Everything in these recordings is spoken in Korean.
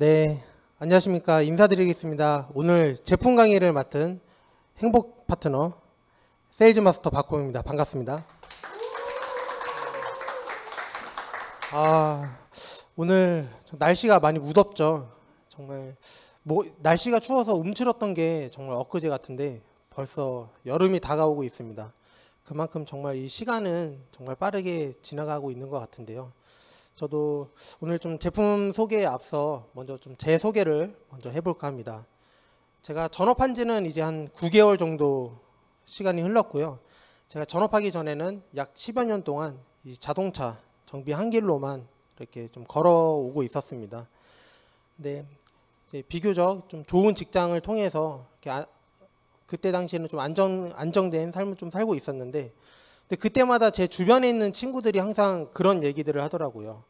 네, 안녕하십니까. 인사드리겠습니다. 오늘 제품 강의를 맡은 행복 파트너 세일즈 마스터 박호입니다. 반갑습니다. 아, 오늘 날씨가 많이 무덥죠. 정말 뭐, 날씨가 추워서 움츠렸던 게 정말 엊그제 같은데 벌써 여름이 다가오고 있습니다. 그만큼 정말 이 시간은 정말 빠르게 지나가고 있는 것 같은데요. 저도 오늘 좀 제품 소개에 앞서 먼저 좀 제 소개를 먼저 해볼까 합니다. 제가 전업한 지는 이제 한 9개월 정도 시간이 흘렀고요. 제가 전업하기 전에는 약 10여 년 동안 자동차 정비 한 길로만 이렇게 좀 걸어오고 있었습니다. 근데 비교적 좀 좋은 직장을 통해서 아, 그때 당시에는 좀 안정 안정된 삶을 좀 살고 있었는데 근데 그때마다 제 주변에 있는 친구들이 항상 그런 얘기들을 하더라고요.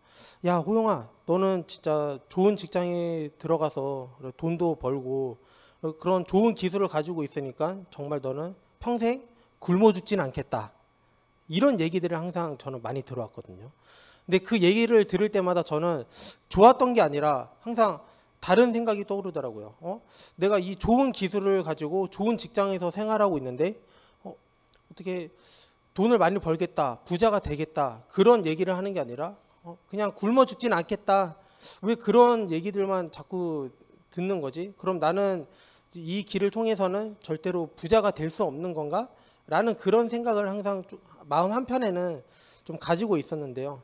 야 호영아 너는 진짜 좋은 직장에 들어가서 돈도 벌고 그런 좋은 기술을 가지고 있으니까 정말 너는 평생 굶어 죽진 않겠다. 이런 얘기들을 항상 저는 많이 들어왔거든요. 근데 그 얘기를 들을 때마다 저는 좋았던 게 아니라 항상 다른 생각이 떠오르더라고요. 어? 내가 이 좋은 기술을 가지고 좋은 직장에서 생활하고 있는데 어, 떻게 돈을 많이 벌겠다, 부자가 되겠다 그런 얘기를 하는 게 아니라 어, 그냥 굶어 죽진 않겠다. 왜 그런 얘기들만 자꾸 듣는 거지? 그럼 나는 이 길을 통해서는 절대로 부자가 될 수 없는 건가? 라는 그런 생각을 항상 마음 한편에는 좀 가지고 있었는데요.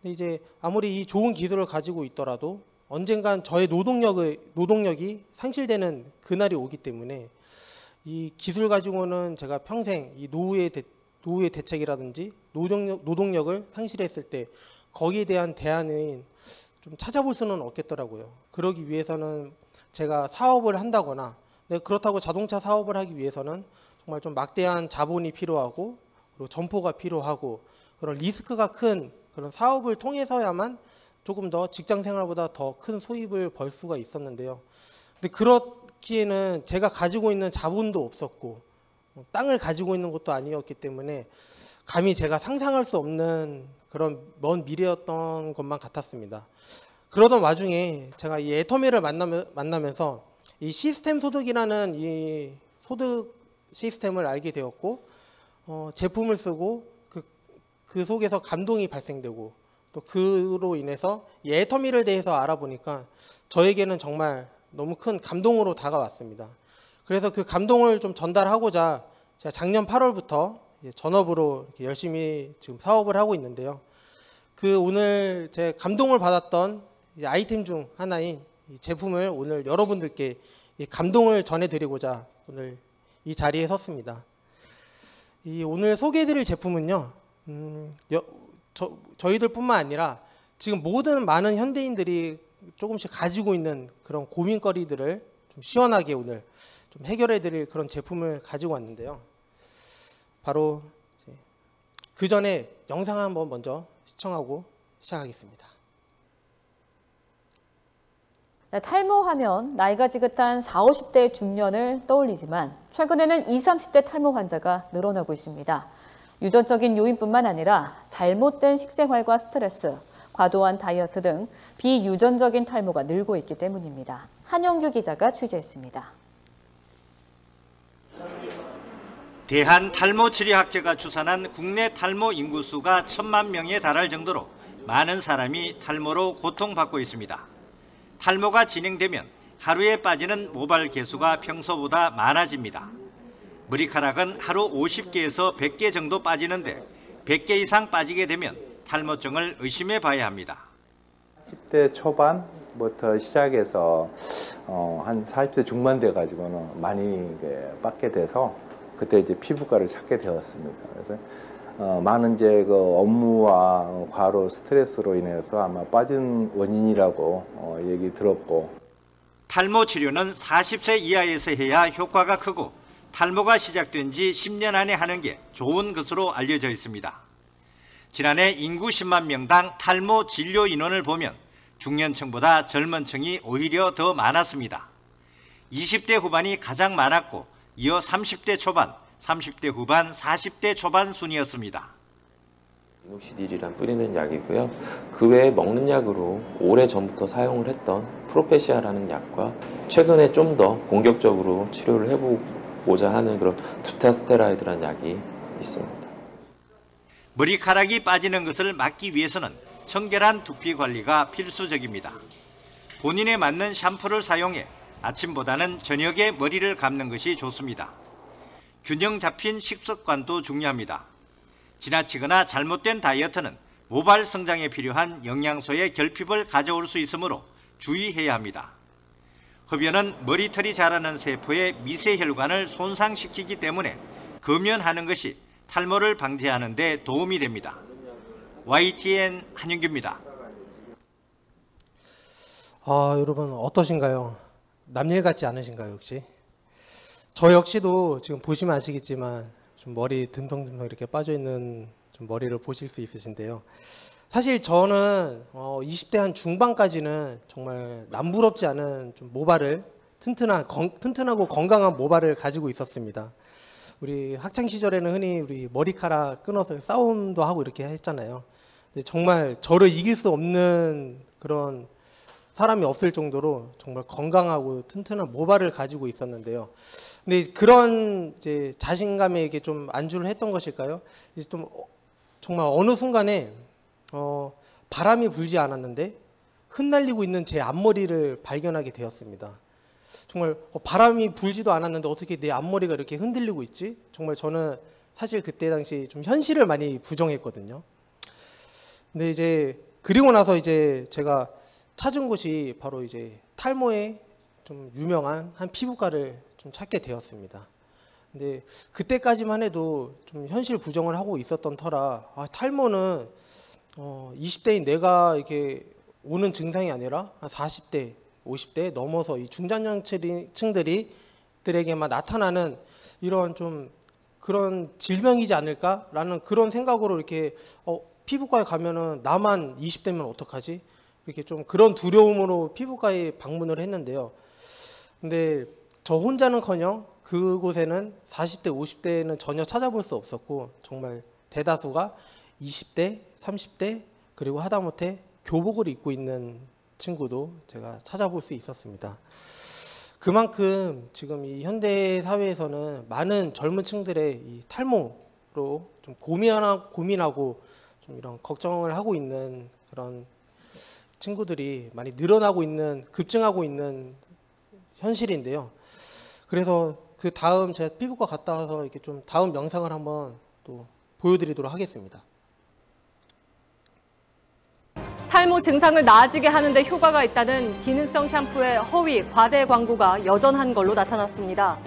근데 이제 아무리 이 좋은 기술을 가지고 있더라도 언젠간 저의 노동력의 노동력이 상실되는 그날이 오기 때문에 이 기술 가지고는 제가 평생 이 노후의 대, 노후의 대책이라든지 노동력 노동력을 상실했을 때 거기에 대한 대안은 좀 찾아볼 수는 없겠더라고요. 그러기 위해서는 제가 사업을 한다거나 네, 그렇다고 자동차 사업을 하기 위해서는 정말 좀 막대한 자본이 필요하고 그리고 점포가 필요하고 그런 리스크가 큰 그런 사업을 통해서야만 조금 더 직장 생활보다 더큰 수입을 벌 수가 있었는데요. 근데 그렇기에는 제가 가지고 있는 자본도 없었고 뭐 땅을 가지고 있는 것도 아니었기 때문에 감히 제가 상상할 수 없는 그런 먼 미래였던 것만 같았습니다. 그러던 와중에 제가 이 애터미를 만나면, 서이 시스템 소득이라는 이 소득 시스템을 알게 되었고 어, 제품을 쓰고 그, 그 속에서 감동이 발생되고 또 그로 인해서 이 애터미를 대해서 알아보니까 저에게는 정말 너무 큰 감동으로 다가왔습니다. 그래서 그 감동을 좀 전달하고자 제가 작년 8월부터 전업으로 열심히 지금 사업을 하고 있는데요. 그 오늘 제 감동을 받았던 아이템 중 하나인 제품을 오늘 여러분들께 감동을 전해드리고자 오늘 이 자리에 섰습니다. 이 오늘 소개해드릴 제품은요, 음, 여, 저, 저희들뿐만 아니라 지금 모든 많은 현대인들이 조금씩 가지고 있는 그런 고민거리들을 좀 시원하게 오늘 좀 해결해 드릴 그런 제품을 가지고 왔는데요. 바로 그 전에 영상 한번 먼저 시청하고 시작하겠습니다. 네, 탈모하면 나이가 지긋한 4 50대 중년을 떠올리지만 최근에는 2 30대 탈모 환자가 늘어나고 있습니다. 유전적인 요인뿐만 아니라 잘못된 식생활과 스트레스, 과도한 다이어트 등 비유전적인 탈모가 늘고 있기 때문입니다. 한영규 기자가 취재했습니다. 대한 탈모 치료학회가 추산한 국내 탈모 인구수가 천만 명에 달할 정도로 많은 사람이 탈모로 고통받고 있습니다. 탈모가 진행되면 하루에 빠지는 모발 개수가 평소보다 많아집니다. 머리카락은 하루 50개에서 100개 정도 빠지는데 100개 이상 빠지게 되면 탈모증을 의심해 봐야 합니다. 10대 초반부터 시작해서 어, 한 40대 중반 돼가지고는 많이 빠게 돼서 그때 이제 피부과를 찾게 되었습니다. 그래서 어, 많은 이제 그 업무와 과로 스트레스로 인해서 아마 빠진 원인이라고 어, 얘기 들었고 탈모 치료는 40세 이하에서 해야 효과가 크고 탈모가 시작된 지 10년 안에 하는 게 좋은 것으로 알려져 있습니다. 지난해 인구 10만 명당 탈모 진료 인원을 보면 중년층보다 젊은 층이 오히려 더 많았습니다. 20대 후반이 가장 많았고 이어 30대 초반, 30대 후반, 40대 초반 순이었습니다. 이노시딜이란 뿌리는 약이고요. 그 외에 먹는 약으로 오래 전부터 사용을 했던 프로페시아라는 약과 최근에 좀 더 공격적으로 치료를 해보고자 하는 그런 투타스테라이드라는 약이 있습니다. 머리카락이 빠지는 것을 막기 위해서는 청결한 두피 관리가 필수적입니다. 본인에 맞는 샴푸를 사용해 아침보다는 저녁에 머리를 감는 것이 좋습니다. 균형 잡힌 식습관도 중요합니다. 지나치거나 잘못된 다이어트는 모발 성장에 필요한 영양소의 결핍을 가져올 수 있으므로 주의해야 합니다. 흡연은 머리털이 자라는 세포의 미세혈관을 손상시키기 때문에 금연하는 것이 탈모를 방지하는 데 도움이 됩니다. YTN 한윤규입니다. 아, 여러분 어떠신가요? 남일 같지 않으신가요 혹시? 저 역시도 지금 보시면 아시겠지만 좀 머리 듬성듬성 이렇게 빠져있는 좀 머리를 보실 수 있으신데요. 사실 저는 어 20대 한 중반까지는 정말 남부럽지 않은 좀 모발을 튼튼한 건, 튼튼하고 건강한 모발을 가지고 있었습니다. 우리 학창 시절에는 흔히 우리 머리카락 끊어서 싸움도 하고 이렇게 했잖아요. 정말 저를 이길 수 없는 그런 사람이 없을 정도로 정말 건강하고 튼튼한 모발을 가지고 있었는데요. 근데 그런 이제 자신감에 이게 좀 안주를 했던 것일까요? 이제 좀 어, 정말 어느 순간에 어 바람이 불지 않았는데 흩날리고 있는 제 앞머리를 발견하게 되었습니다. 정말 어, 바람이 불지도 않았는데 어떻게 내 앞머리가 이렇게 흔들리고 있지? 정말 저는 사실 그때 당시 좀 현실을 많이 부정했거든요. 근데 이제 그리고 나서 이제 제가 찾은 곳이 바로 이제 탈모에 좀 유명한 한 피부과를 좀 찾게 되었습니다. 근데 그때까지만 해도 좀 현실 부정을 하고 있었던 터라 아, 탈모는 어, 20대인 내가 이렇게 오는 증상이 아니라 한 40대, 50대 넘어서 이 중장년층들이 들에게만 나타나는 이런 좀 그런 질병이지 않을까라는 그런 생각으로 이렇게 어, 피부과에 가면은 나만 20대면 어떡하지? 이렇게 좀 그런 두려움으로 피부과에 방문을 했는데요. 근데 저 혼자는커녕 그곳에는 40대, 50대는 전혀 찾아볼 수 없었고 정말 대다수가 20대, 30대 그리고 하다못해 교복을 입고 있는 친구도 제가 찾아볼 수 있었습니다. 그만큼 지금 이 현대 사회에서는 많은 젊은 층들의 이 탈모로 좀 고민하고 좀 이런 걱정을 하고 있는 그런 친구들이 많이 늘어나고 있는, 급증하고 있는 현실인데요. 그래서 그 다음 제가 피부과 갔다 와서 이렇게 좀 다음 영상을 한번 또 보여드리도록 하겠습니다. 탈모 증상을 나아지게 하는데 효과가 있다는 기능성 샴푸의 허위 과대 광고가 여전한 걸로 나타났습니다.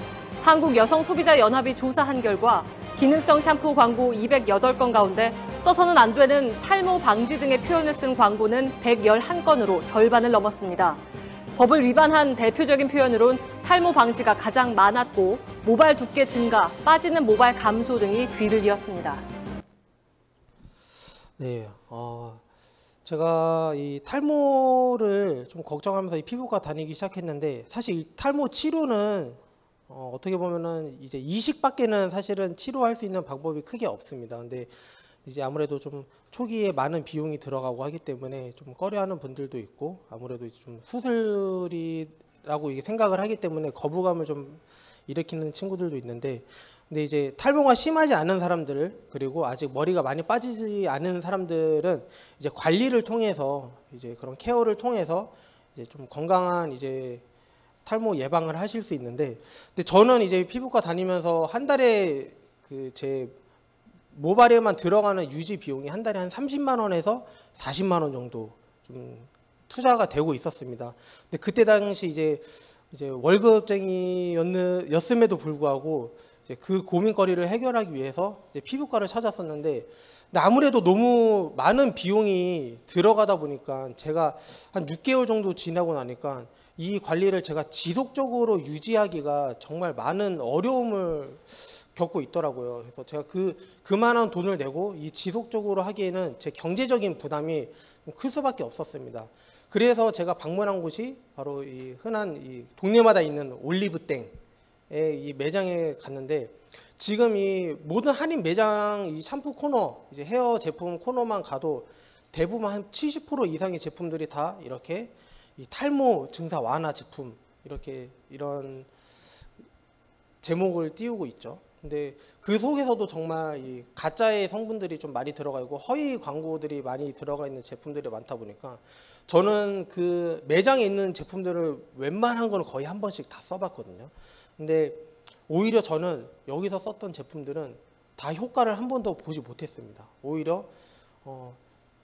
한국여성소비자연합이 조사한 결과 기능성 샴푸 광고 208건 가운데 써서는 안 되는 탈모 방지 등의 표현을 쓴 광고는 111건으로 절반을 넘었습니다. 법을 위반한 대표적인 표현으론 탈모 방지가 가장 많았고 모발 두께 증가, 빠지는 모발 감소 등이 뒤를 이었습니다. 네, 어, 제가 이 탈모를 좀 걱정하면서 이 피부과 다니기 시작했는데 사실 탈모 치료는 어, 어떻게 보면은 이제 이식밖에는 사실은 치료할 수 있는 방법이 크게 없습니다. 근데 이제 아무래도 좀 초기에 많은 비용이 들어가고 하기 때문에 좀 꺼려하는 분들도 있고 아무래도 이제 좀 수술이라고 이게 생각을 하기 때문에 거부감을 좀 일으키는 친구들도 있는데 근데 이제 탈모가 심하지 않은 사람들을 그리고 아직 머리가 많이 빠지지 않은 사람들은 이제 관리를 통해서 이제 그런 케어를 통해서 이제 좀 건강한 이제 탈모 예방을 하실 수 있는데 근데 저는 이제 피부과 다니면서 한 달에 그제 모발에만 들어가는 유지 비용이 한 달에 한 30만 원에서 40만 원 정도 좀 투자가 되고 있었습니다. 근데 그때 당시 이제 이제 월급쟁이였음에도 불구하고 이제 그 고민거리를 해결하기 위해서 이제 피부과를 찾았었는데 아무래도 너무 많은 비용이 들어가다 보니까 제가 한 6개월 정도 지나고 나니까 이 관리를 제가 지속적으로 유지하기가 정말 많은 어려움을 겪고 있더라고요. 그래서 제가 그 그만한 돈을 내고 이 지속적으로 하기에는 제 경제적인 부담이 클 수밖에 없었습니다. 그래서 제가 방문한 곳이 바로 이 흔한 이 동네마다 있는 올리브땡의 이 매장에 갔는데 지금 이 모든 한인 매장 이 샴푸 코너 이제 헤어 제품 코너만 가도 대부분 한 70% 이상의 제품들이 다 이렇게 이 탈모 증사 완화 제품 이렇게 이런 제목을 띄우고 있죠. 근데 그 속에서도 정말 이 가짜의 성분들이 좀 많이 들어가 있고 허위 광고들이 많이 들어가 있는 제품들이 많다 보니까 저는 그 매장에 있는 제품들을 웬만한 거는 거의 한 번씩 다 써봤거든요. 근데 오히려 저는 여기서 썼던 제품들은 다 효과를 한 번도 보지 못했습니다. 오히려 어,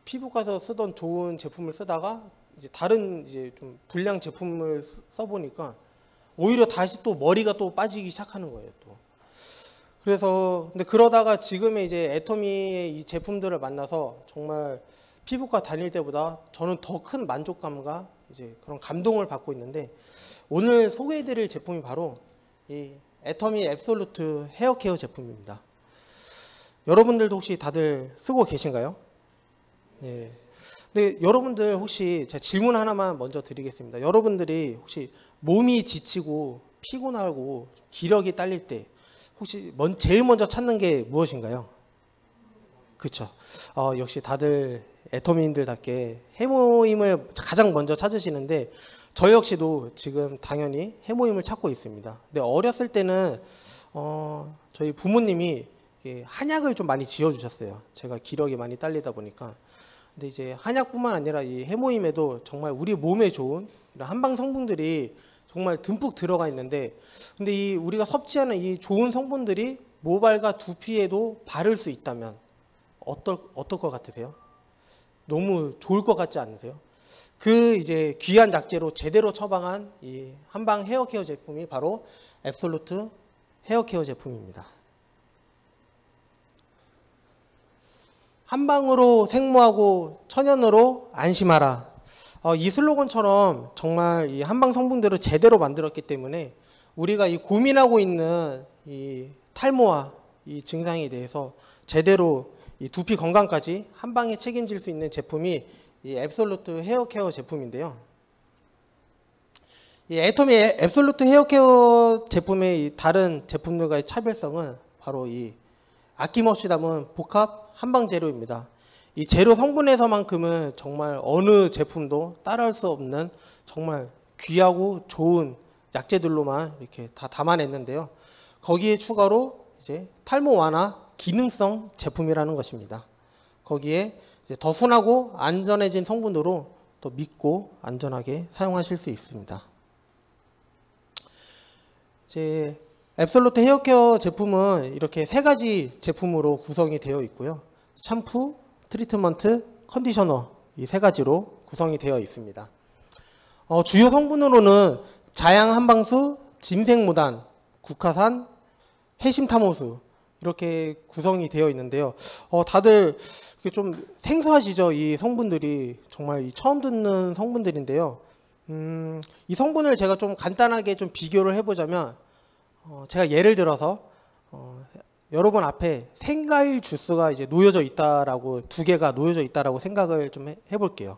피부과에서 쓰던 좋은 제품을 쓰다가 이제 다른 이제 좀 불량 제품을 써보니까 오히려 다시 또 머리가 또 빠지기 시작하는 거예요. 또. 그래서 근데 그러다가 지금의 이제 애터미의 이 제품들을 만나서 정말 피부과 다닐 때보다 저는 더 큰 만족감과 이제 그런 감동을 받고 있는데 오늘 소개해드릴 제품이 바로 이 애터미 앱솔루트 헤어케어 제품입니다. 여러분들도 혹시 다들 쓰고 계신가요? 네. 근데 여러분들 혹시 제가 질문 하나만 먼저 드리겠습니다. 여러분들이 혹시 몸이 지치고 피곤하고 기력이 딸릴 때 혹시 먼, 제일 먼저 찾는 게 무엇인가요? 그렇죠. 어, 역시 다들 애터미인들답게 해모임을 가장 먼저 찾으시는데 저 역시도 지금 당연히 해모임을 찾고 있습니다. 근데 어렸을 때는 어, 저희 부모님이 한약을 좀 많이 지어주셨어요. 제가 기력이 많이 딸리다 보니까. 근데 이제 한약뿐만 아니라 이 해모임에도 정말 우리 몸에 좋은 한방 성분들이 정말 듬뿍 들어가 있는데 근데 이 우리가 섭취하는 이 좋은 성분들이 모발과 두피에도 바를 수 있다면 어떨 어떨 것 같으세요? 너무 좋을 것 같지 않으세요? 그 이제 귀한 약재로 제대로 처방한 이 한방 헤어케어 제품이 바로 앱솔루트 헤어케어 제품입니다. 한방으로 생모하고 천연으로 안심하라. 어, 이 슬로건처럼 정말 이 한방 성분들을 제대로 만들었기 때문에 우리가 이 고민하고 있는 이 탈모와 이 증상에 대해서 제대로 이 두피 건강까지 한 방에 책임질 수 있는 제품이 이 앱솔루트 헤어케어 제품인데요. 이 애토미 앱솔루트 헤어케어 제품의 다른 제품들과의 차별성은 바로 이 아낌없이 담은 복합 한방 재료입니다. 이 재료 성분에서만큼은 정말 어느 제품도 따라할 수 없는 정말 귀하고 좋은 약재들로만 이렇게 다 담아냈는데요. 거기에 추가로 이제 탈모 완화 기능성 제품이라는 것입니다. 거기에 더 순하고 안전해진 성분으로 더 믿고 안전하게 사용하실 수 있습니다. 이제 앱솔루트 헤어케어 제품은 이렇게 세 가지 제품으로 구성이 되어 있고요. 샴푸, 트리트먼트, 컨디셔너 이 세 가지로 구성이 되어 있습니다. 어, 주요 성분으로는 자양 한방수, 짐생무단, 국화산, 해심타모수 이렇게 구성이 되어 있는데요. 어, 다들 좀 생소하시죠? 이 성분들이 정말 처음 듣는 성분들인데요. 음, 이 성분을 제가 좀 간단하게 좀 비교를 해보자면 어, 제가 예를 들어서 여러분 앞에 생과일 주스가 이제 놓여져 있다라고 두 개가 놓여져 있다라고 생각을 좀 해, 볼게요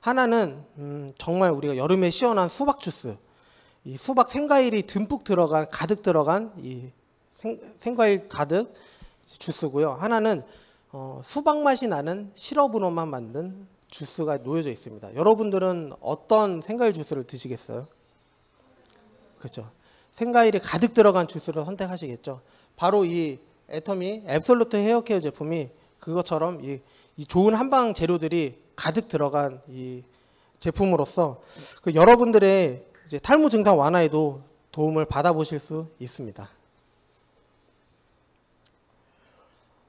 하나는 음, 정말 우리가 여름에 시원한 수박 주스, 이 수박 생과일이 듬뿍 들어간 가득 들어간 이 생, 생과일 가득 주스고요. 하나는 어, 수박 맛이 나는 시럽으로만 만든 주스가 놓여져 있습니다. 여러분들은 어떤 생과일 주스를 드시겠어요? 그렇죠. 생과일이 가득 들어간 주스를 선택하시겠죠. 바로 이 애텀이 앱솔루트 헤어케어 제품이 그것처럼 이, 이 좋은 한방 재료들이 가득 들어간 이 제품으로서 그 여러분들의 이제 탈모 증상 완화에도 도움을 받아보실 수 있습니다.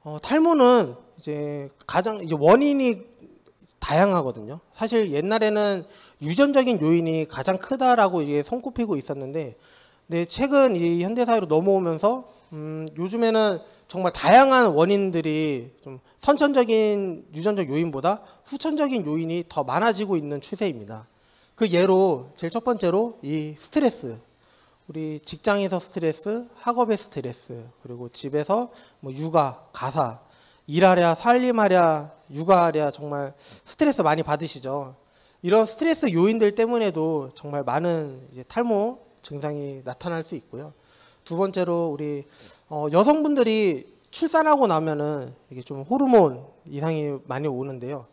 어, 탈모는 이제 가장 이제 원인이 다양하거든요. 사실 옛날에는 유전적인 요인이 가장 크다라고 이게 손꼽히고 있었는데, 근데 최근 이 현대사회로 넘어오면서 음, 요즘에는 정말 다양한 원인들이 좀 선천적인 유전적 요인보다 후천적인 요인이 더 많아지고 있는 추세입니다. 그 예로 제일 첫 번째로 이 스트레스. 우리 직장에서 스트레스, 학업의 스트레스, 그리고 집에서 뭐 육아, 가사, 일하랴, 살림하랴, 육아하랴 정말 스트레스 많이 받으시죠. 이런 스트레스 요인들 때문에도 정말 많은 이제 탈모 증상이 나타날 수 있고요. 두 번째로 우리 어, 여성분들이 출산하고 나면은 이게 좀 호르몬 이상이 많이 오는데요.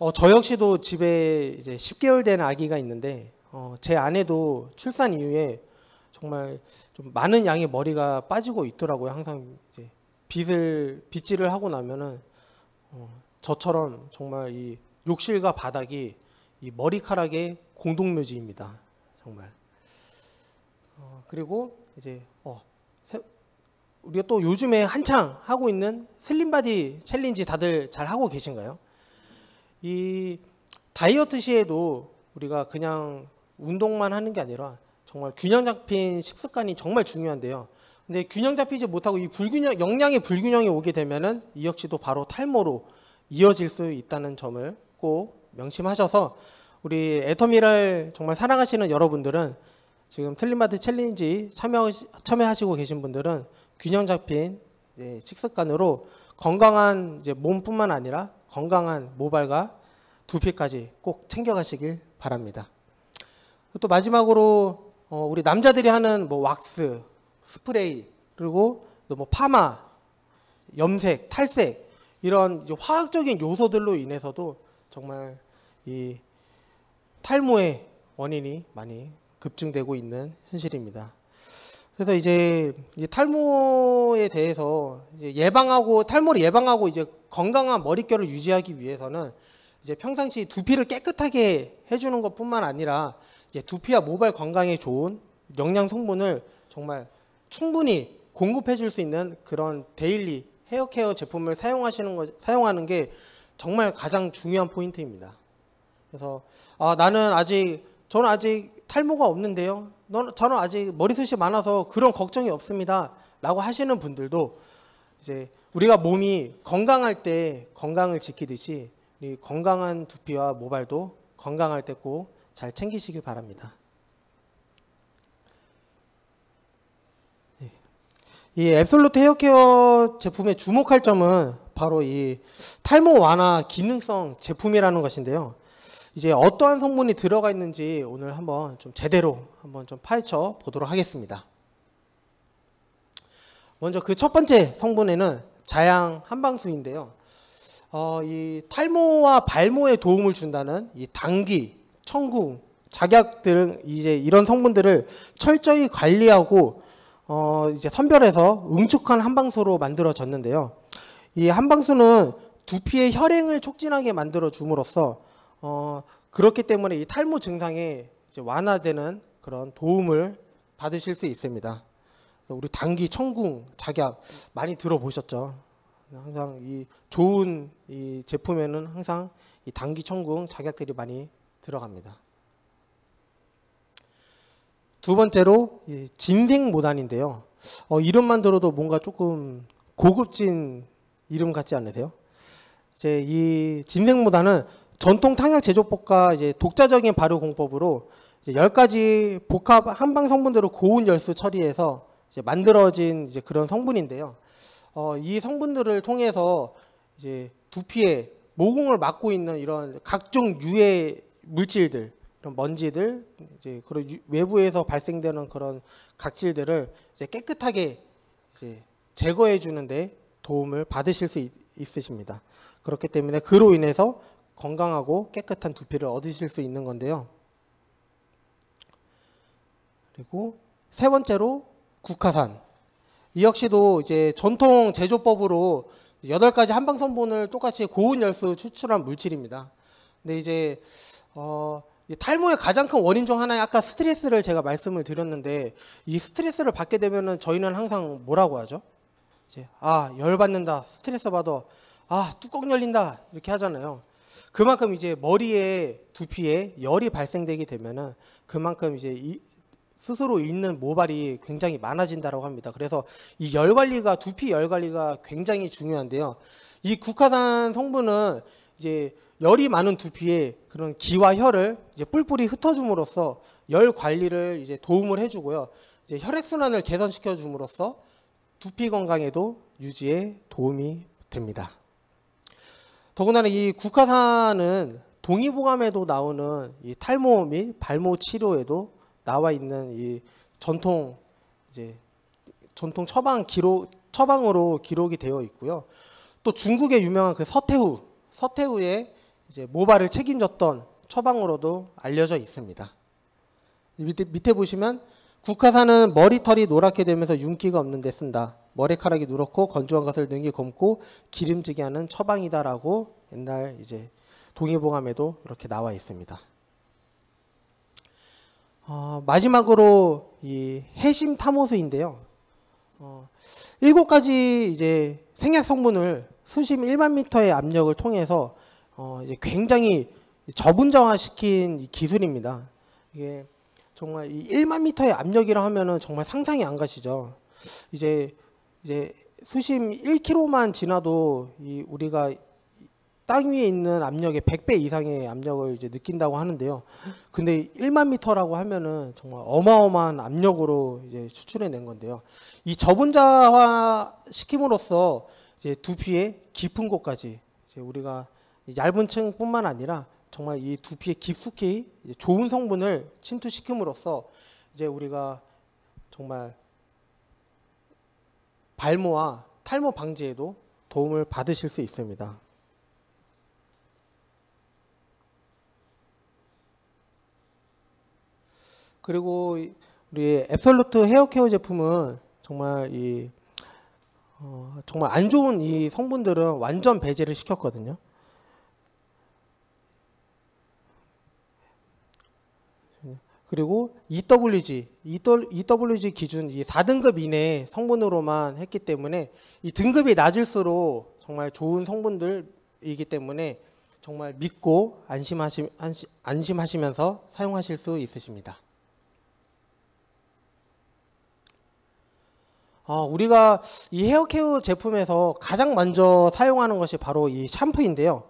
어, 저 역시도 집에 이제 10개월 된 아기가 있는데 어, 제 아내도 출산 이후에 정말 좀 많은 양의 머리가 빠지고 있더라고요. 항상 이제 빗을 빗질을 하고 나면은 어, 저처럼 정말 이 욕실과 바닥이 이 머리카락의 공동묘지입니다. 정말. 어, 그리고 이제 어, 우리가 또 요즘에 한창 하고 있는 슬림바디 챌린지 다들 잘 하고 계신가요? 이 다이어트 시에도 우리가 그냥 운동만 하는 게 아니라 정말 균형 잡힌 식습관이 정말 중요한데요. 근데 균형 잡히지 못하고 이 불균형, 영양의 불균형이 오게 되면은 이 역시도 바로 탈모로 이어질 수 있다는 점을 꼭 명심하셔서 우리 애터미를 정말 사랑하시는 여러분들은 지금 틀린마트 챌린지 참여, 하시고 계신 분들은 균형 잡힌 식습관으로 건강한 몸뿐만 아니라 건강한 모발과 두피까지 꼭 챙겨가시길 바랍니다. 또 마지막으로 어 우리 남자들이 하는 뭐 왁스, 스프레이 그리고 뭐 파마, 염색, 탈색 이런 화학적인 요소들로 인해서도 정말 이 탈모의 원인이 많이 급증되고 있는 현실입니다. 그래서 이제, 이제 탈모에 대해서 이제 예방하고 탈모를 예방하고 이제 건강한 머릿결을 유지하기 위해서는 이제 평상시 두피를 깨끗하게 해주는 것뿐만 아니라 이제 두피와 모발 건강에 좋은 영양 성분을 정말 충분히 공급해 줄 수 있는 그런 데일리 헤어케어 제품을 사용하시는 거 사용하는 게 정말 가장 중요한 포인트입니다. 그래서 아, 나는 아직 저는 아직 탈모가 없는데요. 저는 아직 머리숱이 많아서 그런 걱정이 없습니다. 라고 하시는 분들도 이제 우리가 몸이 건강할 때 건강을 지키듯이 건강한 두피와 모발도 건강할 때 꼭 잘 챙기시길 바랍니다. 예. 이 앱솔루트 헤어케어 제품에 주목할 점은 바로 이 탈모 완화 기능성 제품이라는 것인데요. 이제 어떠한 성분이 들어가 있는지 오늘 한번 좀 제대로 한번 좀 파헤쳐 보도록 하겠습니다. 먼저 그 첫 번째 성분에는 자양 한방수인데요. 어, 이 탈모와 발모에 도움을 준다는 이 당귀, 청구, 자약등 이제 이런 성분들을 철저히 관리하고 어, 이제 선별해서 응축한 한방수로 만들어졌는데요. 이 한방수는 두피의 혈행을 촉진하게 만들어 줌으로써 어, 그렇기 때문에 이 탈모 증상이 완화되는 그런 도움을 받으실 수 있습니다. 우리 단기 청궁 작약 많이 들어보셨죠? 항상 이 좋은 이 제품에는 항상 이 단기 청궁 작약들이 많이 들어갑니다. 두 번째로 진생 모단인데요. 어, 이름만 들어도 뭔가 조금 고급진 이름 같지 않으세요? 이제 이 진생 모단은 전통 탕약 제조법과 이제 독자적인 발효 공법으로 열가지 복합 한방 성분들을 고온 열수 처리해서 이제 만들어진 이제 그런 성분인데요. 어, 이 성분들을 통해서 이제 두피에 모공을 막고 있는 이런 각종 유해 물질들, 그런 먼지들, 이제 그런 유, 외부에서 발생되는 그런 각질들을 이제 깨끗하게 이제 제거해 주는데 도움을 받으실 수 있, 있으십니다. 그렇기 때문에 그로 인해서 건강하고 깨끗한 두피를 얻으실 수 있는 건데요. 그리고 세 번째로 국화산. 이 역시도 이제 전통 제조법으로 여덟 가지 한방성분을 똑같이 고온 열수 추출한 물질입니다. 근데 이제 어, 탈모의 가장 큰 원인 중 하나는 아까 스트레스를 제가 말씀을 드렸는데 이 스트레스를 받게 되면은 저희는 항상 뭐라고 하죠? 이제 아 열받는다, 스트레스 받아, 아 뚜껑 열린다 이렇게 하잖아요. 그만큼 이제 머리에 두피에 열이 발생되게 되면은 그만큼 이제 이, 스스로 있는 모발이 굉장히 많아진다고 합니다. 그래서 이 열 관리가 두피 열 관리가 굉장히 중요한데요. 이 국화산 성분은 이제 열이 많은 두피에 그런 기와 혈을 이제 뿔뿔이 흩어줌으로써 열 관리를 이제 도움을 해주고요. 이제 혈액 순환을 개선시켜 줌으로써 두피 건강에도 유지에 도움이 됩니다. 더군다나 이 국화산은 동의보감에도 나오는 이 탈모 및 발모 치료에도 나와 있는 이 전통 이제 전통 처방 기록 처방으로 기록이 되어 있고요. 또 중국의 유명한 그 서태후 서태후의 이제 모발을 책임졌던 처방으로도 알려져 있습니다. 밑에, 밑에 보시면 국화산은 머리털이 노랗게 되면서 윤기가 없는 데 쓴다. 머리카락이 누렇고 건조한 것을 능히 검고 기름지게 하는 처방이다라고 옛날 이제 동의보감에도 이렇게 나와 있습니다. 어, 마지막으로 이 해심 타모수인데요. 어, 일곱 가지 이제 생약 성분을 수심 1만 미터의 압력을 통해서 어, 이제 굉장히 저분정화시킨 기술입니다. 이게 정말 이 1만 미터의 압력이라 하면은 정말 상상이 안 가시죠. 이제 이제 수심 1km만 지나도 이 우리가 땅 위에 있는 압력의 100배 이상의 압력을 이제 느낀다고 하는데요. 근데 1만 미터라고 하면은 정말 어마어마한 압력으로 이제 추출해 낸 건데요. 이 저분자화 시킴으로써 이제 두피의 깊은 곳까지 이제 우리가 얇은 층뿐만 아니라 정말 이 두피에 깊숙이 좋은 성분을 침투시킴으로써 이제 우리가 정말 발모와 탈모 방지에도 도움을 받으실 수 있습니다. 그리고 우리 앱솔루트 헤어케어 제품은 정말 이 어, 정말 안 좋은 이 성분들은 완전 배제를 시켰거든요. 그리고 EWG, EWG e 기준 이 4등급 이내 성분으로만 했기 때문에 이 등급이 낮을수록 정말 좋은 성분들이기 때문에 정말 믿고 안심하시, 안심하시면서 사용하실 수 있으십니다. 아, 우리가 이 헤어케어 제품에서 가장 먼저 사용하는 것이 바로 이 샴푸인데요.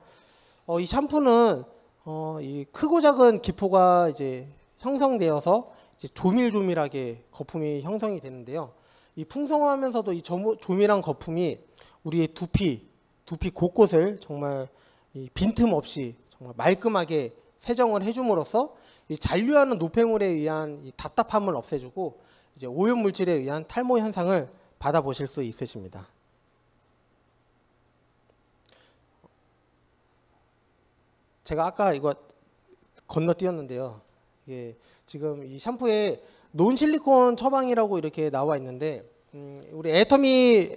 어, 이 샴푸는 어, 이 크고 작은 기포가 이제 형성되어서 조밀조밀하게 거품이 형성이 되는데요. 이 풍성하면서도 이 조밀한 거품이 우리의 두피, 두피 곳곳을 정말 빈틈없이 정말 말끔하게 세정을 해줌으로써 잔류하는 노폐물에 의한 답답함을 없애주고 이제 오염 물질에 의한 탈모 현상을 받아보실 수 있으십니다. 제가 아까 이거 건너뛰었는데요. 예, 지금 이 샴푸에 논실리콘 처방이라고 이렇게 나와 있는데 음, 우리 애터미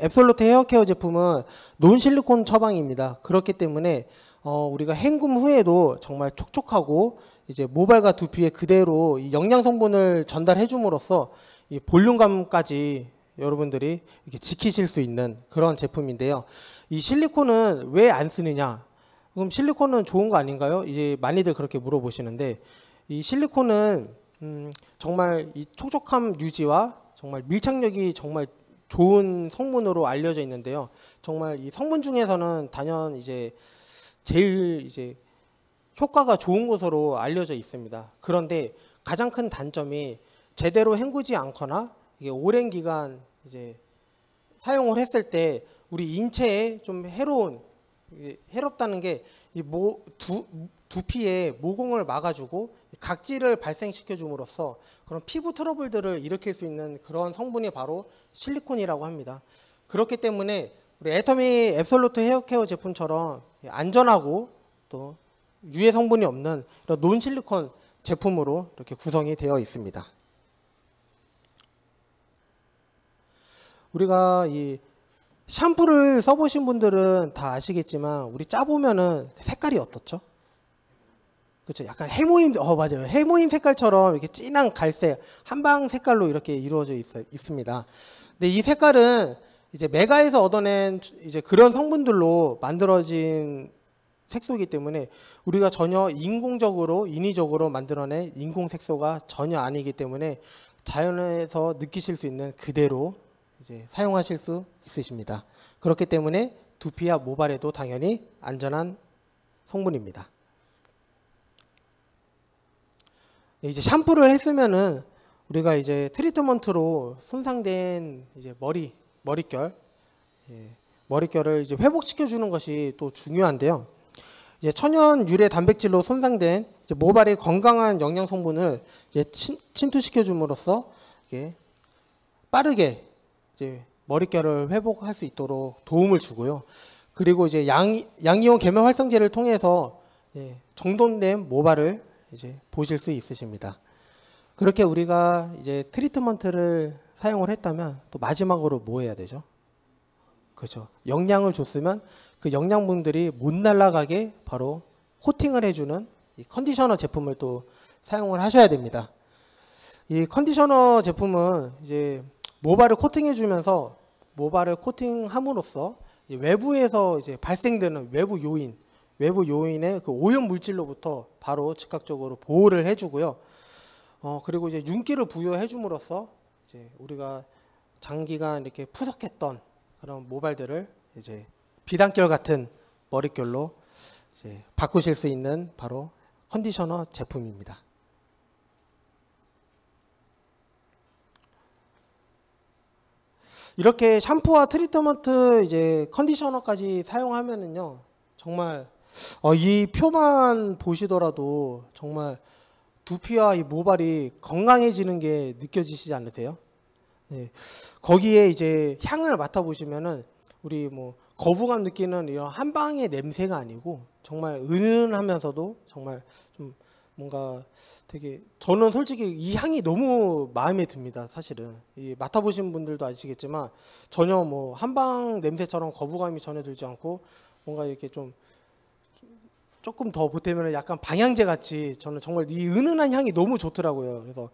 앱솔루트 헤어케어 제품은 논실리콘 처방입니다. 그렇기 때문에 어, 우리가 헹굼 후에도 정말 촉촉하고 이제 모발과 두피에 그대로 이 영양 성분을 전달해 줌으로써 이 볼륨감까지 여러분들이 이렇게 지키실 수 있는 그런 제품인데요. 이 실리콘은 왜 안 쓰느냐? 그럼 실리콘은 좋은 거 아닌가요? 이제 많이들 그렇게 물어보시는데 이 실리콘은 음, 정말 이 촉촉함 유지와 정말 밀착력이 정말 좋은 성분으로 알려져 있는데요. 정말 이 성분 중에서는 단연 이제 제일 이제 효과가 좋은 것으로 알려져 있습니다. 그런데 가장 큰 단점이 제대로 헹구지 않거나 이게 오랜 기간 이제 사용을 했을 때 우리 인체에 좀 해로운 해롭다는 게 이 뭐, 두 두피에 모공을 막아주고 각질을 발생시켜줌으로써 그런 피부 트러블들을 일으킬 수 있는 그런 성분이 바로 실리콘이라고 합니다. 그렇기 때문에 우리 애터미 앱솔루트 헤어케어 제품처럼 안전하고 또 유해 성분이 없는 이런 논실리콘 제품으로 이렇게 구성이 되어 있습니다. 우리가 이 샴푸를 써보신 분들은 다 아시겠지만 우리 짜보면은 색깔이 어떻죠? 그렇죠. 약간 해모임, 어 맞아요. 해모임 색깔처럼 이렇게 진한 갈색 한방 색깔로 이렇게 이루어져 있어, 있습니다. 근데 이 색깔은 이제 메가에서 얻어낸 이제 그런 성분들로 만들어진 색소이기 때문에 우리가 전혀 인공적으로 인위적으로 만들어낸 인공 색소가 전혀 아니기 때문에 자연에서 느끼실 수 있는 그대로 이제 사용하실 수 있으십니다. 그렇기 때문에 두피와 모발에도 당연히 안전한 성분입니다. 네, 이제 샴푸를 했으면은 우리가 이제 트리트먼트로 손상된 이제 머리 머릿결 예, 머릿결을 이제 회복시켜 주는 것이 또 중요한데요. 이제 천연 유래 단백질로 손상된 모발의 건강한 영양 성분을 이제 침, 투시켜 줌으로써 예, 빠르게 이제 머릿결을 회복할 수 있도록 도움을 주고요. 그리고 이제 양, 양이온 계면 활성제를 통해서 예, 정돈된 모발을 이제 보실 수 있으십니다. 그렇게 우리가 이제 트리트먼트를 사용을 했다면 또 마지막으로 뭐 해야 되죠? 그죠. 영양을 줬으면 그 영양분들이 못 날아가게 바로 코팅을 해주는 컨디셔너 제품을 또 사용을 하셔야 됩니다. 이 컨디셔너 제품은 이제 모발을 코팅해주면서 모발을 코팅함으로써 외부에서 이제 발생되는 외부 요인, 외부 요인의 그 오염 물질로부터 바로 즉각적으로 보호를 해주고요. 어, 그리고 이제 윤기를 부여해 줌으로써 이제 우리가 장기간 이렇게 푸석했던 그런 모발들을 이제 비단결 같은 머릿결로 이제 바꾸실 수 있는 바로 컨디셔너 제품입니다. 이렇게 샴푸와 트리트먼트 이제 컨디셔너까지 사용하면은요 정말 어, 이 표만 보시더라도 정말 두피와 이 모발이 건강해지는 게 느껴지시지 않으세요? 네. 거기에 이제 향을 맡아보시면은 우리 뭐 거부감 느끼는 이런 한방의 냄새가 아니고 정말 은은하면서도 정말 좀 뭔가 되게 저는 솔직히 이 향이 너무 마음에 듭니다. 사실은 이 맡아보신 분들도 아시겠지만 전혀 뭐 한방 냄새처럼 거부감이 전혀 들지 않고 뭔가 이렇게 좀 조금 더 보태면 약간 방향제 같이 저는 정말 이 은은한 향이 너무 좋더라고요. 그래서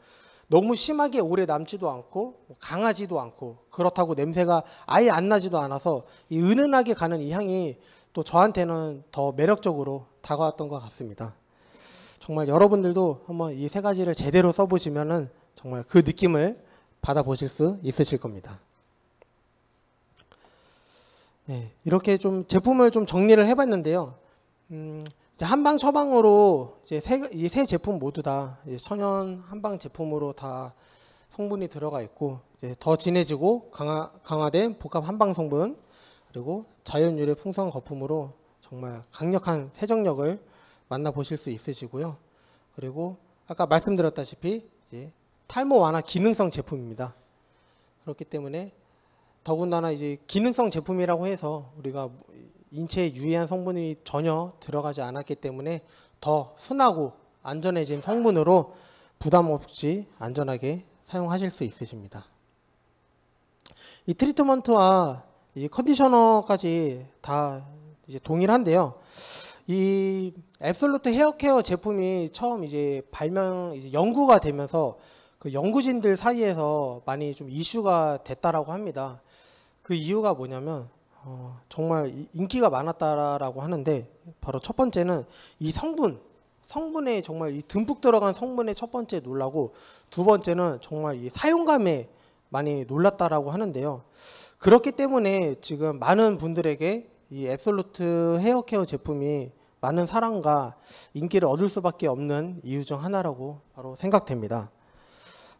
너무 심하게 오래 남지도 않고 강하지도 않고 그렇다고 냄새가 아예 안 나지도 않아서 이 은은하게 가는 이 향이 또 저한테는 더 매력적으로 다가왔던 것 같습니다. 정말 여러분들도 한번 이 세 가지를 제대로 써보시면은 정말 그 느낌을 받아보실 수 있으실 겁니다. 네, 이렇게 좀 제품을 좀 정리를 해봤는데요. 음, 한방 처방으로 이제 세, 제품 모두 다 천연 한방 제품으로 다 성분이 들어가 있고 더 진해지고 강화, 된 복합 한방 성분 그리고 자연 유래 풍성 거품으로 정말 강력한 세정력을 만나보실 수 있으시고요. 그리고 아까 말씀드렸다시피 탈모 완화 기능성 제품입니다. 그렇기 때문에 더군다나 이제 기능성 제품이라고 해서 우리가 인체에 유해한 성분이 전혀 들어가지 않았기 때문에 더 순하고 안전해진 성분으로 부담 없이 안전하게 사용하실 수 있으십니다. 이 트리트먼트와 이 컨디셔너까지 다 이제 동일한데요. 이 앱솔루트 헤어케어 제품이 처음 이제 발명 이제 연구가 되면서 그 연구진들 사이에서 많이 좀 이슈가 됐다라고 합니다. 그 이유가 뭐냐면 어, 정말 인기가 많았다라고 하는데 바로 첫 번째는 이 성분 성분에 정말 이 듬뿍 들어간 성분에 첫 번째 놀라고 두 번째는 정말 이 사용감에 많이 놀랐다라고 하는데요. 그렇기 때문에 지금 많은 분들에게 이 앱솔루트 헤어케어 제품이 많은 사랑과 인기를 얻을 수밖에 없는 이유 중 하나라고 바로 생각됩니다.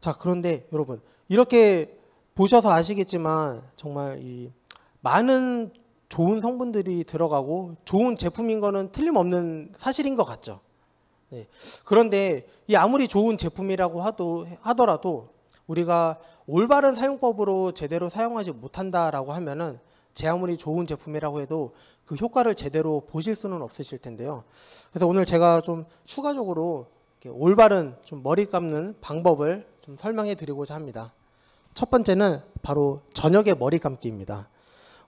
자, 그런데 여러분 이렇게 보셔서 아시겠지만 정말 이 많은 좋은 성분들이 들어가고 좋은 제품인 거는 틀림없는 사실인 것 같죠. 네. 그런데 이 아무리 좋은 제품이라고 하도, 하더라도 우리가 올바른 사용법으로 제대로 사용하지 못한다라고 하면은 제 아무리 좋은 제품이라고 해도 그 효과를 제대로 보실 수는 없으실 텐데요. 그래서 오늘 제가 좀 추가적으로 올바른 좀 머리 감는 방법을 좀 설명해 드리고자 합니다. 첫 번째는 바로 저녁에 머리 감기입니다.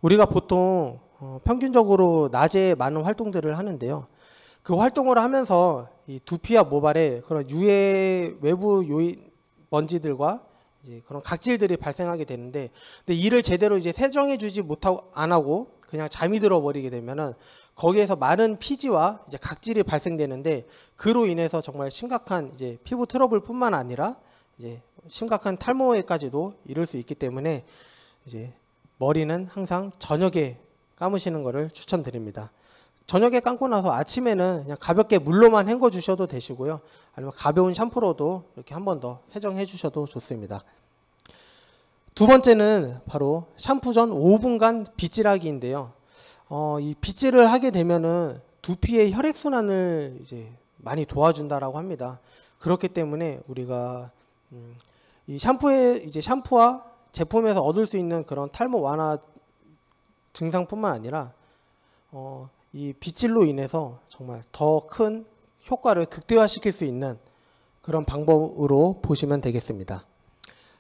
우리가 보통 어, 평균적으로 낮에 많은 활동들을 하는데요. 그 활동을 하면서 이 두피와 모발에 그런 유해 외부 요인 먼지들과 이제 그런 각질들이 발생하게 되는데 근데 이를 제대로 이제 세정해 주지 못하고 안 하고 그냥 잠이 들어 버리게 되면은 거기에서 많은 피지와 이제 각질이 발생되는데 그로 인해서 정말 심각한 이제 피부 트러블뿐만 아니라 이제 심각한 탈모에까지도 이를 수 있기 때문에 이제 머리는 항상 저녁에 감으시는 것을 추천드립니다. 저녁에 감고 나서 아침에는 그냥 가볍게 물로만 헹궈 주셔도 되시고요. 아니면 가벼운 샴푸로도 이렇게 한 번 더 세정해 주셔도 좋습니다. 두 번째는 바로 샴푸 전 5분간 빗질하기인데요. 어, 이 빗질을 하게 되면은 두피의 혈액순환을 이제 많이 도와준다라고 합니다. 그렇기 때문에 우리가 음, 이 샴푸에 이제 샴푸와 제품에서 얻을 수 있는 그런 탈모 완화 증상뿐만 아니라 어, 이 빗질로 인해서 정말 더 큰 효과를 극대화시킬 수 있는 그런 방법으로 보시면 되겠습니다.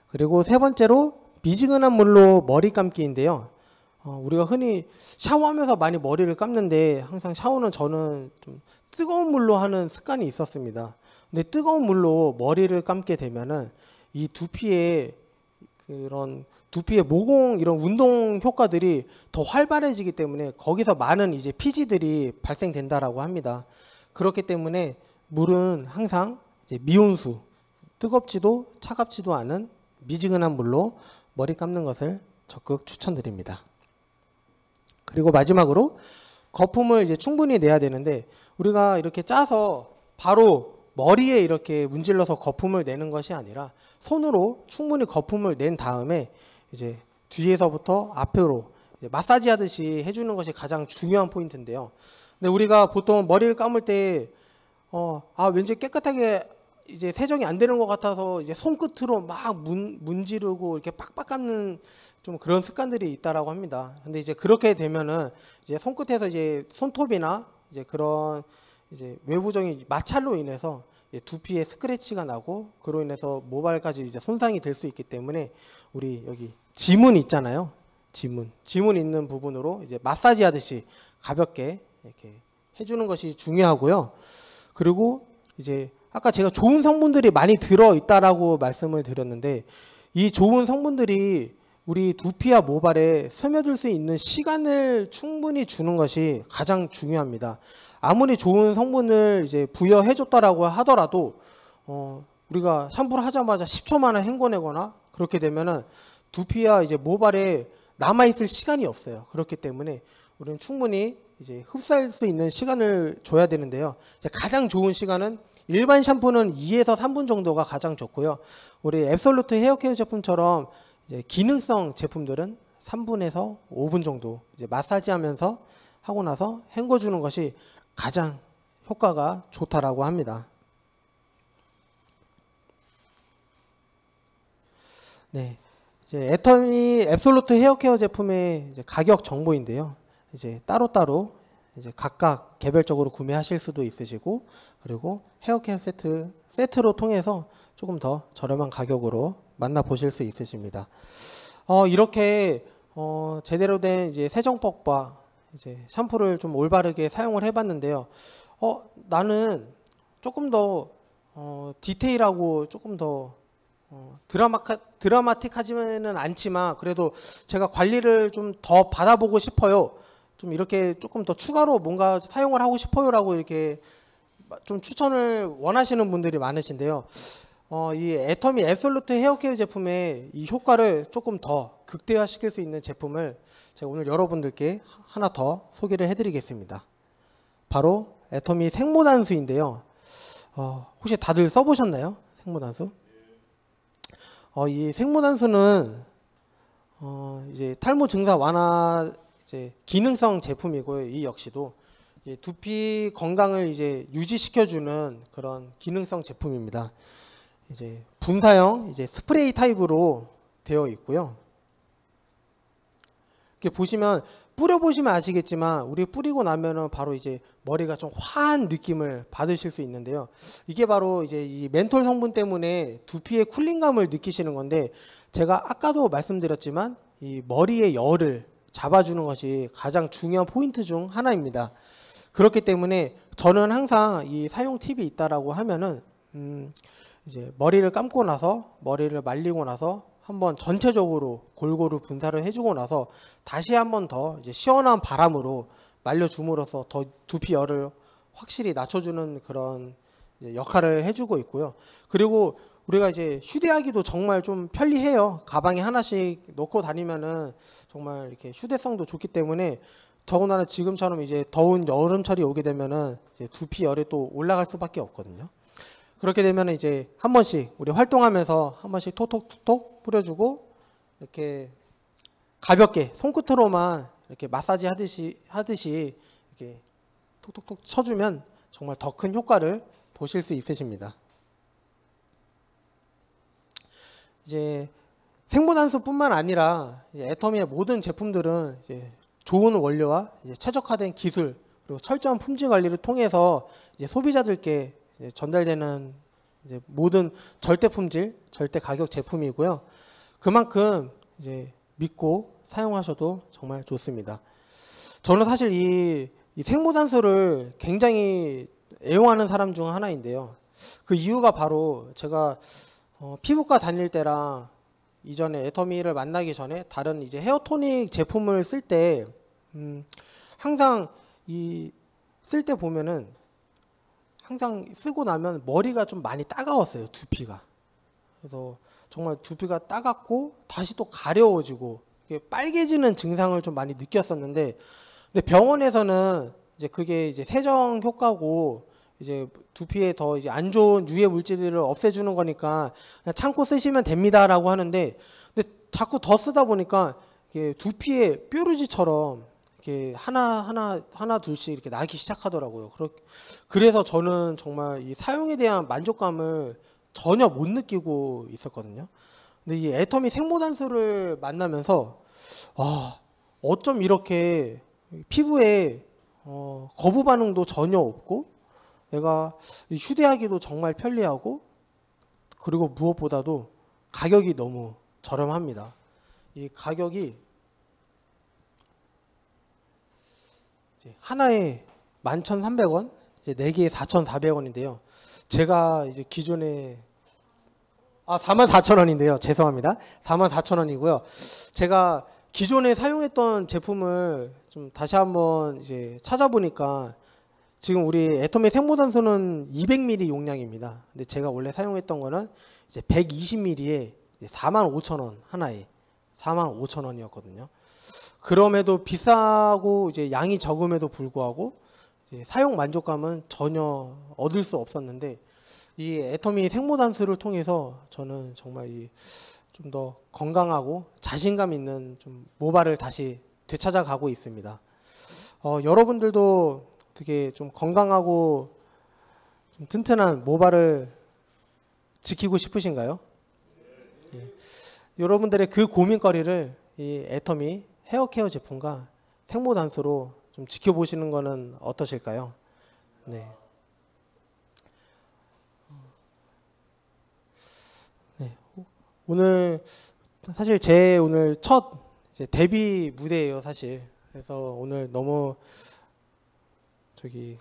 그리고 세 번째로 미지근한 물로 머리 감기인데요. 어, 우리가 흔히 샤워하면서 많이 머리를 감는데 항상 샤워는 저는 좀 뜨거운 물로 하는 습관이 있었습니다. 근데 뜨거운 물로 머리를 감게 되면은 이 두피에 그런 두피의 모공 이런 운동 효과들이 더 활발해지기 때문에 거기서 많은 이제 피지들이 발생된다라고 합니다. 그렇기 때문에 물은 항상 미온수, 뜨겁지도 차갑지도 않은 미지근한 물로 머리 감는 것을 적극 추천드립니다. 그리고 마지막으로 거품을 이제 충분히 내야 되는데 우리가 이렇게 짜서 바로 머리에 이렇게 문질러서 거품을 내는 것이 아니라 손으로 충분히 거품을 낸 다음에 이제 뒤에서부터 앞으로 마사지 하듯이 해주는 것이 가장 중요한 포인트인데요. 근데 우리가 보통 머리를 감을 때, 어, 아, 왠지 깨끗하게 이제 세정이 안 되는 것 같아서 이제 손끝으로 막 문, 문지르고 이렇게 빡빡 감는 좀 그런 습관들이 있다라고 합니다. 근데 이제 그렇게 되면은 이제 손끝에서 이제 손톱이나 이제 그런 이제 외부적인 마찰로 인해서 두피에 스크래치가 나고 그로 인해서 모발까지 이제 손상이 될 수 있기 때문에 우리 여기 지문 있잖아요. 지문. 지문 있는 부분으로 이제 마사지 하듯이 가볍게 이렇게 해주는 것이 중요하고요. 그리고 이제 아까 제가 좋은 성분들이 많이 들어있다라고 말씀을 드렸는데 이 좋은 성분들이 우리 두피와 모발에 스며들 수 있는 시간을 충분히 주는 것이 가장 중요합니다. 아무리 좋은 성분을 이제 부여해줬다라고 하더라도 어, 우리가 샴푸를 하자마자 10초 만에 헹궈내거나 그렇게 되면은 두피와 이제 모발에 남아 있을 시간이 없어요. 그렇기 때문에 우리는 충분히 이제 흡수할 수 있는 시간을 줘야 되는데요. 가장 좋은 시간은 일반 샴푸는 2에서 3분 정도가 가장 좋고요. 우리 앱솔루트 헤어케어 제품처럼 이제 기능성 제품들은 3분에서 5분 정도 이제 마사지하면서 하고 나서 헹궈주는 것이 가장 효과가 좋다라고 합니다. 네, 이제 애터미 앱솔루트 헤어케어 제품의 가격 정보인데요. 이제 따로따로 이제 각각 개별적으로 구매하실 수도 있으시고 그리고 헤어케어 세트 세트로 통해서 조금 더 저렴한 가격으로 만나보실 수 있으십니다. 어, 이렇게 어, 제대로 된 이제 세정법과 이제 샴푸를 좀 올바르게 사용을 해봤는데요. 어, 나는 조금 더 어, 디테일하고 조금 더 어, 드라마, 드라마틱하지는 않지만 그래도 제가 관리를 좀 더 받아보고 싶어요. 좀 이렇게 조금 더 추가로 뭔가 사용을 하고 싶어요라고 이렇게 좀 추천을 원하시는 분들이 많으신데요. 어, 이 애터미 앱솔루트 헤어케어 제품의 이 효과를 조금 더 극대화시킬 수 있는 제품을 제가 오늘 여러분들께 하나 더 소개를 해드리겠습니다. 바로 애터미 생모단수인데요. 어, 혹시 다들 써보셨나요? 생모단수? 어, 이 생모단수는 어, 이제 탈모 증상 완화 이제 기능성 제품이고요. 이 역시도 두피 건강을 이제 유지시켜주는 그런 기능성 제품입니다. 이제 분사형 이제 스프레이 타입으로 되어 있고요. 이렇게 보시면 뿌려 보시면 아시겠지만 우리 뿌리고 나면은 바로 이제 머리가 좀 화한 느낌을 받으실 수 있는데요. 이게 바로 이제 이 멘톨 성분 때문에 두피의 쿨링감을 느끼시는 건데 제가 아까도 말씀드렸지만 이 머리의 열을 잡아주는 것이 가장 중요한 포인트 중 하나입니다. 그렇기 때문에 저는 항상 이 사용 팁이 있다라고 하면은 음 이제 머리를 감고 나서 머리를 말리고 나서 한번 전체적으로 골고루 분사를 해주고 나서 다시 한번 더 이제 시원한 바람으로 말려줌으로써 더 두피 열을 확실히 낮춰주는 그런 역할을 해주고 있고요. 그리고 우리가 이제 휴대하기도 정말 좀 편리해요. 가방에 하나씩 놓고 다니면은 정말 이렇게 휴대성도 좋기 때문에 더군다나 지금처럼 이제 더운 여름철이 오게 되면은 두피 열이 또 올라갈 수밖에 없거든요. 그렇게 되면 이제 한 번씩 우리 활동하면서 한 번씩 톡톡톡 뿌려주고 이렇게 가볍게 손끝으로만 이렇게 마사지 하듯이 하듯이 이렇게 톡톡톡 쳐주면 정말 더 큰 효과를 보실 수 있으십니다. 이제 생분산수뿐만 아니라 애터미의 모든 제품들은 좋은 원료와 최적화된 기술 그리고 철저한 품질 관리를 통해서 소비자들께 이제 전달되는 이제 모든 절대 품질, 절대 가격 제품이고요. 그만큼 이제 믿고 사용하셔도 정말 좋습니다. 저는 사실 이, 이 생모단소를 굉장히 애용하는 사람 중 하나인데요. 그 이유가 바로 제가 어, 피부과 다닐 때랑 이전에 에터미를 만나기 전에 다른 이제 헤어토닉 제품을 쓸 때 음, 항상 이 쓸 때 보면은 항상 쓰고 나면 머리가 좀 많이 따가웠어요. 두피가. 그래서 정말 두피가 따갑고 다시 또 가려워지고 빨개지는 증상을 좀 많이 느꼈었는데 근데 병원에서는 이제 그게 이제 세정 효과고 이제 두피에 더 이제 안 좋은 유해 물질들을 없애주는 거니까 그냥 참고 쓰시면 됩니다라고 하는데 근데 자꾸 더 쓰다 보니까 두피에 뾰루지처럼 이렇게 하나 하나 하나 둘씩 이렇게 나기 시작하더라고요. 그래서 저는 정말 이 사용에 대한 만족감을 전혀 못 느끼고 있었거든요. 근데 이 애터미 생모단수를 만나면서 와 어쩜 이렇게 피부에 어, 거부 반응도 전혀 없고 내가 휴대하기도 정말 편리하고 그리고 무엇보다도 가격이 너무 저렴합니다. 이 가격이 하나에 11,300원, 이제 4개에 4,400원인데요. 제가 이제 기존에 아, 44,000원인데요. 죄송합니다. 44,000원이고요. 제가 기존에 사용했던 제품을 좀 다시 한번 이제 찾아보니까 지금 우리 애터미 생모단수는 200ml 용량입니다. 근데 제가 원래 사용했던 거는 이제 120ml에 45,000원 하나에 45,000원이었거든요. 그럼에도 비싸고 이제 양이 적음에도 불구하고 사용 만족감은 전혀 얻을 수 없었는데 이 애터미 생모 단수를 통해서 저는 정말 좀 더 건강하고 자신감 있는 좀 모발을 다시 되찾아가고 있습니다. 어, 여러분들도 되게 좀 건강하고 좀 튼튼한 모발을 지키고 싶으신가요? 예. 여러분들의 그 고민거리를 이 애터미 헤어케어 제품과 생모단수로 좀 지켜보시는 거는 어떠실까요? 네. 네. 오늘 사실 제 오늘 첫 데뷔 무대예요, 사실. 그래서 오늘 너무 저기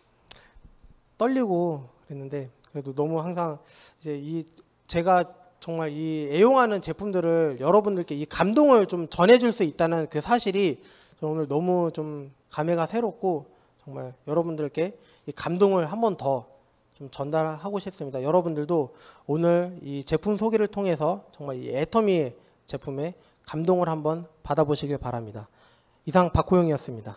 떨리고 그랬는데 그래도 너무 항상 이제 이 제가 정말 이 애용하는 제품들을 여러분들께 이 감동을 좀 전해줄 수 있다는 그 사실이 오늘 너무 좀 감회가 새롭고 정말 여러분들께 이 감동을 한 번더 좀 전달하고 싶습니다. 여러분들도 오늘 이 제품 소개를 통해서 정말 이 애터미 제품에 감동을 한 번 받아보시길 바랍니다. 이상 박호영이었습니다.